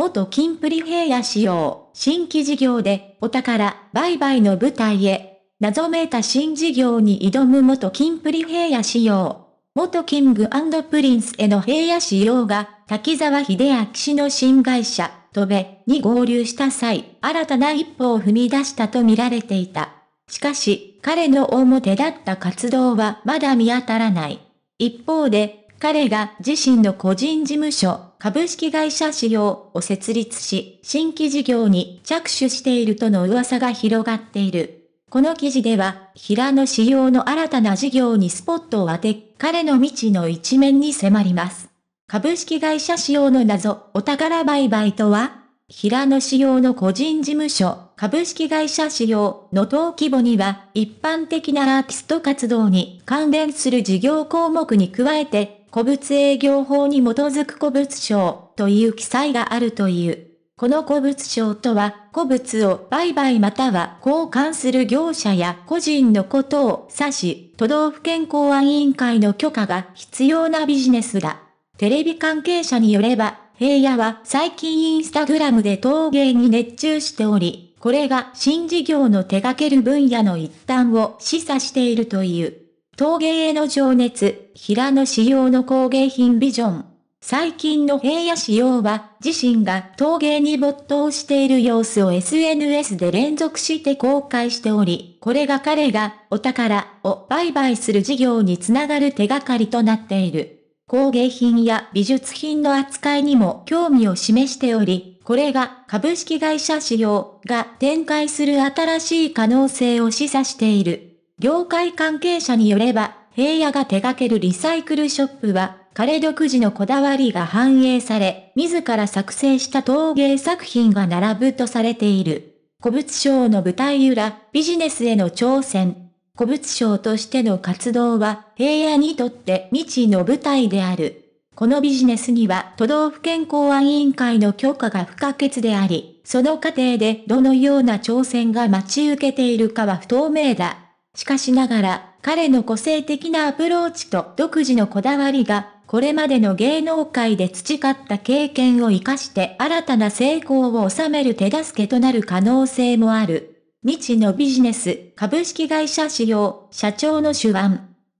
元金プリ平野仕様、新規事業で、お宝、売買の舞台へ、謎めいた新事業に挑む元金プリ平野仕様。元キングプリンスへの平野仕様が、滝沢秀明氏の新会社、戸部に合流した際、新たな一歩を踏み出したと見られていた。しかし、彼の表だった活動はまだ見当たらない。一方で、彼が自身の個人事務所、株式会社仕様を設立し、新規事業に着手しているとの噂が広がっている。この記事では、平野仕様の新たな事業にスポットを当て、彼の未知の一面に迫ります。株式会社仕様の謎、お宝売買とは平野仕様の個人事務所、株式会社仕様の登記簿には、一般的なアーティスト活動に関連する事業項目に加えて、古物営業法に基づく古物商という記載があるという。この古物商とは、古物を売買または交換する業者や個人のことを指し、都道府県公安委員会の許可が必要なビジネスだ。テレビ関係者によれば、平野は最近インスタグラムで陶芸に熱中しており、これが新事業の手掛ける分野の一端を示唆しているという。陶芸への情熱、平野仕様の工芸品ビジョン。最近の平野仕様は、自身が陶芸に没頭している様子を SNS で連続して公開しており、これが彼がお宝を売買する事業につながる手がかりとなっている。工芸品や美術品の扱いにも興味を示しており、これが株式会社仕様が展開する新しい可能性を示唆している。業界関係者によれば、平野が手掛けるリサイクルショップは、彼独自のこだわりが反映され、自ら作成した陶芸作品が並ぶとされている。古物商の舞台裏、ビジネスへの挑戦。古物商としての活動は、平野にとって未知の舞台である。このビジネスには都道府県公安委員会の許可が不可欠であり、その過程でどのような挑戦が待ち受けているかは不透明だ。しかしながら、彼の個性的なアプローチと独自のこだわりが、これまでの芸能界で培った経験を活かして新たな成功を収める手助けとなる可能性もある。未知のビジネス、株式会社仕様、社長の手腕。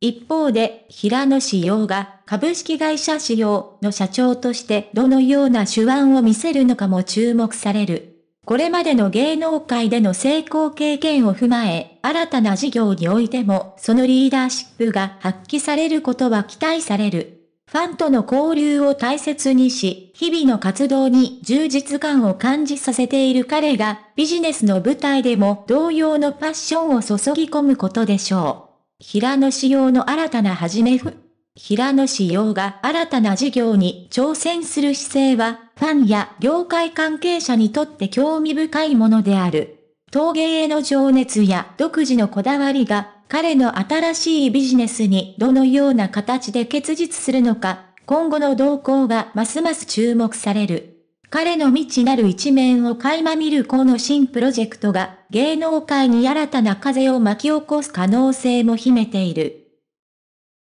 一方で、平野仕様が株式会社仕様の社長としてどのような手腕を見せるのかも注目される。これまでの芸能界での成功経験を踏まえ、新たな事業においてもそのリーダーシップが発揮されることは期待される。ファンとの交流を大切にし、日々の活動に充実感を感じさせている彼が、ビジネスの舞台でも同様のパッションを注ぎ込むことでしょう。平野仕様の新たな始めふ。平野仕様が新たな事業に挑戦する姿勢は、ファンや業界関係者にとって興味深いものである。陶芸への情熱や独自のこだわりが、彼の新しいビジネスにどのような形で結実するのか、今後の動向がますます注目される。彼の未知なる一面を垣間見るこの新プロジェクトが芸能界に新たな風を巻き起こす可能性も秘めている。